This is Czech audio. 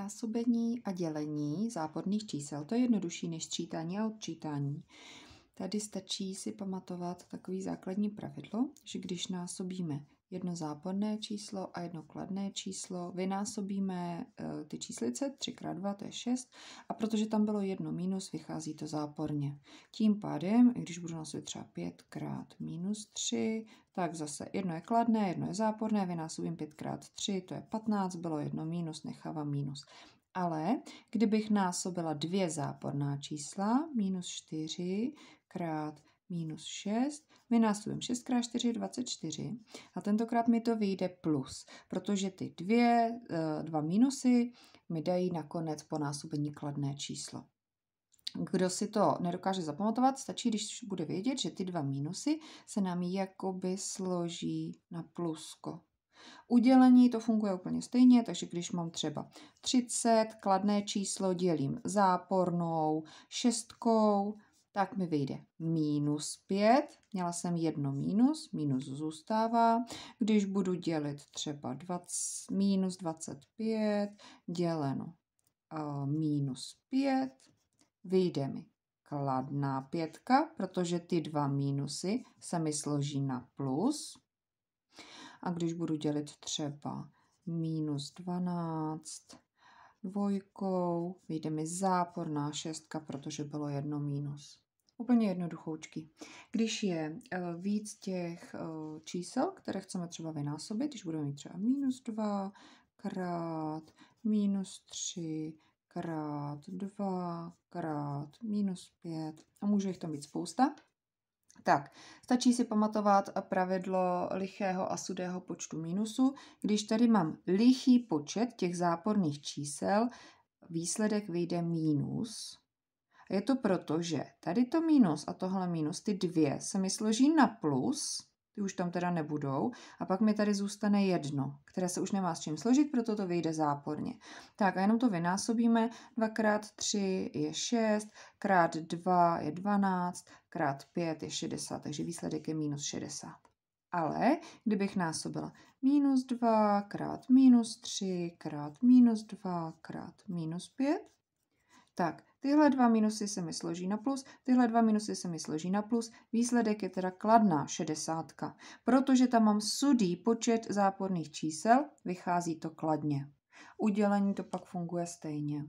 násobení a dělení záporných čísel. To je jednodušší než sčítání a odčítání. Tady stačí si pamatovat takový základní pravidlo, že když násobíme jedno záporné číslo a jedno kladné číslo. Vynásobíme eh, ty číslice, 3x2 to je 6, a protože tam bylo jedno minus, vychází to záporně. Tím pádem, i když budu nosit třeba 5 krát minus 3, tak zase jedno je kladné, jedno je záporné, vynásobím 5 krát 3, to je 15, bylo jedno minus, nechávám minus. Ale kdybych násobila dvě záporná čísla, minus 4 krát minus 6, vynásobím 6 krát 4 je 24 a tentokrát mi to vyjde plus, protože ty dvě, eh, dva minusy mi dají nakonec po násobení kladné číslo. Kdo si to nedokáže zapamatovat, stačí, když bude vědět, že ty dva mínusy se nám jakoby složí na plusko. Udělení to funguje úplně stejně, takže když mám třeba 30, kladné číslo dělím zápornou šestkou, tak mi vyjde minus 5. Měla jsem jedno minus, minus zůstává. Když budu dělit třeba 20, minus 25 děleno uh, minus 5, vyjde mi kladná pětka, protože ty dva mínusy se mi složí na plus. A když budu dělit třeba minus 12 dvojkou, vyjde mi záporná šestka, protože bylo jedno mínus. Úplně jednoduchoučky. Když je eh, víc těch eh, čísel, které chceme třeba vynásobit, když budeme mít třeba minus 2 krát minus 3 krát 2 krát minus 5 a může jich tam být spousta, tak, stačí si pamatovat pravidlo lichého a sudého počtu minusu. Když tady mám lichý počet těch záporných čísel, výsledek vyjde mínus. Je to proto, že tady to mínus a tohle minus, ty dvě se mi složí na plus, ty už tam teda nebudou. A pak mi tady zůstane jedno, které se už nemá s čím složit, proto to vyjde záporně. Tak a jenom to vynásobíme. 2 x 3 je 6, krát 2 je 12, krát 5 je 60, takže výsledek je minus 60. Ale kdybych násobila minus 2 krát minus 3 krát minus 2 krát minus 5, tak Tyhle dva minusy se mi složí na plus, tyhle dva minusy se mi složí na plus, výsledek je teda kladná šedesátka. Protože tam mám sudý počet záporných čísel, vychází to kladně. Udělení to pak funguje stejně.